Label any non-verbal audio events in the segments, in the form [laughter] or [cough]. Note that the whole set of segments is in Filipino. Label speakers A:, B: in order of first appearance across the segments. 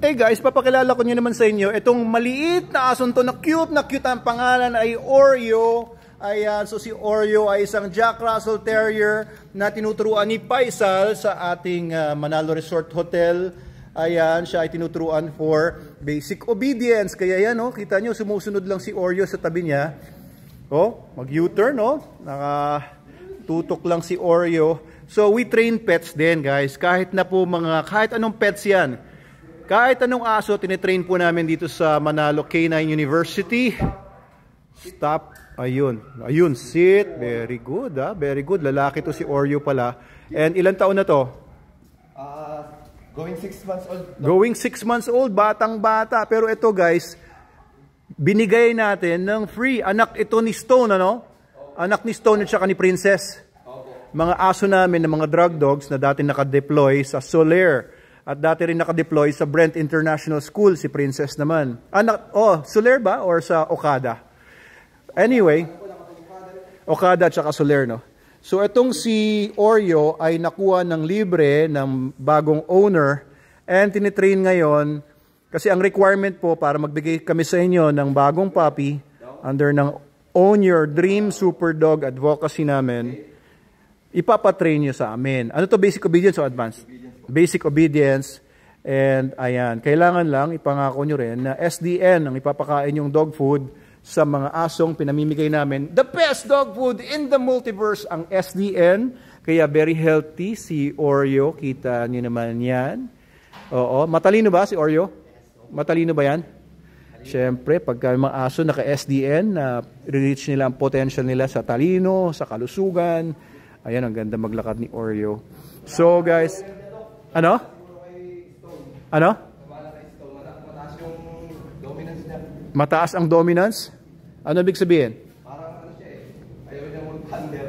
A: Hey eh, guys, papakilala ko nyo naman sa inyo, itong maliit na asunto na cute na cute ang pangalan ay Oreo. Ayan, so si Oreo ay isang Jack Russell Terrier na tinuturuan ni Faisal sa ating uh, Manalo Resort Hotel. Ayan, siya ay tinuturuan for basic obedience. Kaya yan, oh, kita nyo, sumusunod lang si Oreo sa tabi niya. Oh, mag-U-turn, oh. Nakatutok lang si Oreo. So, we train pets din, guys. Kahit na po mga, kahit anong pets yan kahit anong aso, tinitrain po namin dito sa Manalo K9 University. Stop. Ayun. Ayun, sit. Very good, Ah. Very good. Lalaki to si Oreo pala. And ilan taon na to? Uh, going 6 months old. Going 6 months old. Batang-bata. Pero ito, guys, binigay natin ng free. Anak ito ni Stone, ano? Anak ni Stone at saka ni Princess. Mga aso namin ng mga drug dogs na dati nakadeploy sa Soler at dati rin nakadeploy sa Brent International School si Princess naman. Anak, ah, oh, Soler ba or sa Okada? Anyway, Okada at saka Soler, no? So itong si Oreo ay nakuha ng libre ng bagong owner and tinitrain ngayon kasi ang requirement po para magbigay kami sa inyo ng bagong puppy under ng Own Your Dream Super Dog Advocacy namin, ipapatrain nyo sa amin. Ano to basic obedience o advanced? basic obedience, and ayan, kailangan lang ipangako nyo rin na SDN ang ipapakain yung dog food sa mga asong pinamimigay namin. The best dog food in the multiverse ang SDN. Kaya very healthy si Oreo. Kita niyo naman yan. Oo. Matalino ba si Oreo? Matalino ba yan? Siyempre, pagka mga aso naka-SDN, na uh, reach nila ang potential nila sa talino, sa kalusugan. Ayan, ang ganda maglakad ni Oreo. So guys, ano? Ano? Mataas ang dominance? Ano ibig sabihin? Parang ano siya eh. Ayaw niya magpa-under.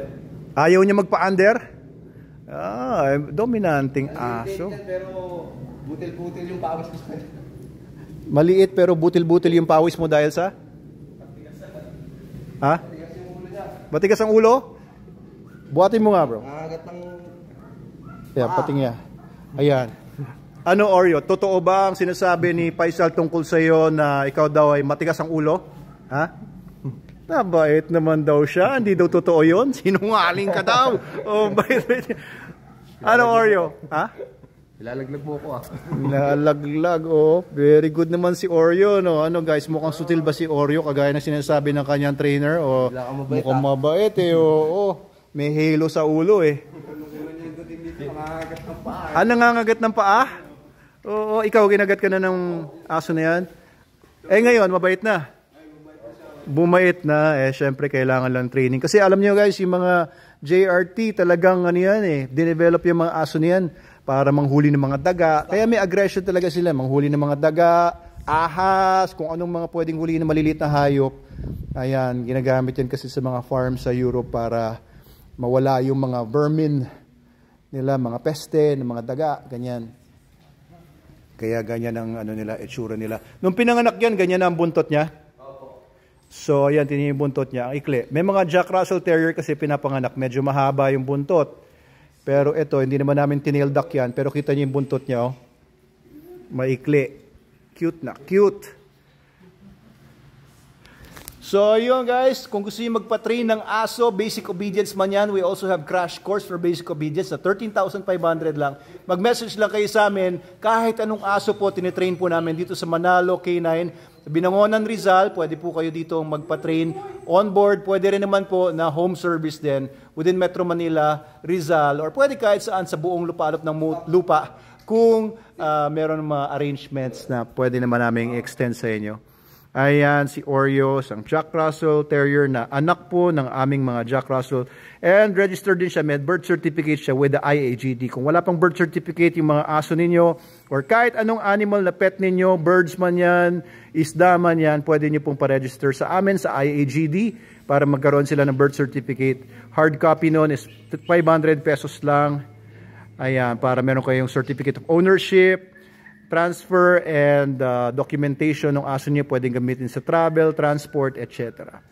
A: Ayaw niya magpa-under? Ah, eh, dominanting aso. Pero butil-butil yung pawis ko Maliit pero butil-butil yung pawis mo dahil sa? Ha? Matigas yung ulo niya. Matigas ang ulo? Buhatin mo nga bro. Nakagat ng... Yeah, pating niya. Ayan. Ano Oreo, totoo ba ang sinasabi ni Faisal tungkol sa iyo na ikaw daw ay matigas ang ulo? Ha? Nabait naman daw siya. Hindi daw totoo 'yon. [laughs] Sinungaling ka daw. Oh, bait. Ano Oreo? Ha? Nilalaglag mo ako ah. Nilalaglag oh. Very good naman si Oreo no. Ano guys, mukhang sutil ba si Oreo kagaya ng sinasabi ng kanyang trainer o oh, mukhang ah. mabait eh oh, oh. May halo sa ulo eh. Ah, nangangagat ng paa? Oo, ikaw ginagat ka na ng aso na yan. Eh ngayon, mabait na. Bumait na, eh syempre kailangan lang training. Kasi alam niyo guys, yung mga JRT talagang ano yan eh, dinevelop yung mga aso na yan para manghuli ng mga daga. Kaya may aggression talaga sila, manghuli ng mga daga, ahas, kung anong mga pwedeng huli ng maliliit na hayop. Ayan, ginagamit yan kasi sa mga farm sa Europe para mawala yung mga vermin nila, mga peste, ng mga daga, ganyan. Kaya ganyan ang ano nila, itsura nila. Nung pinanganak yan, ganyan na ang buntot niya. So, ayan, tinihin buntot niya, ang ikli. May mga Jack Russell Terrier kasi pinapanganak, medyo mahaba yung buntot. Pero ito, hindi naman namin tinail yan, pero kita niyo yung buntot niya, oh. Maikli. Cute na, cute. So yun guys, kung gusto niyo magpa-train ng ASO, basic obedience man yan, we also have crash course for basic obedience na 13,500 lang. Mag-message lang kayo sa amin, kahit anong ASO po, tinitrain po namin dito sa Manalo K9, Binangonan Rizal, pwede po kayo dito magpa-train on board, pwede rin naman po na home service din within Metro Manila, Rizal, or pwede kahit saan sa buong lupalop ng lupa kung uh, meron mga arrangements na pwede naman naming extend sa inyo. Ayan, si Oreos, ang Jack Russell Terrier na anak po ng aming mga Jack Russell. And registered din siya, may birth certificate siya with the IAGD. Kung wala pang birth certificate yung mga aso ninyo, or kahit anong animal na pet ninyo, birds man yan, isda man yan, pwede nyo pong pa-register sa amin sa IAGD para magkaroon sila ng birth certificate. Hard copy noon is 500 pesos lang. Ayan, para meron kayong certificate of ownership, transfer and uh, documentation ng aso niyo pwedeng gamitin sa travel, transport, etc.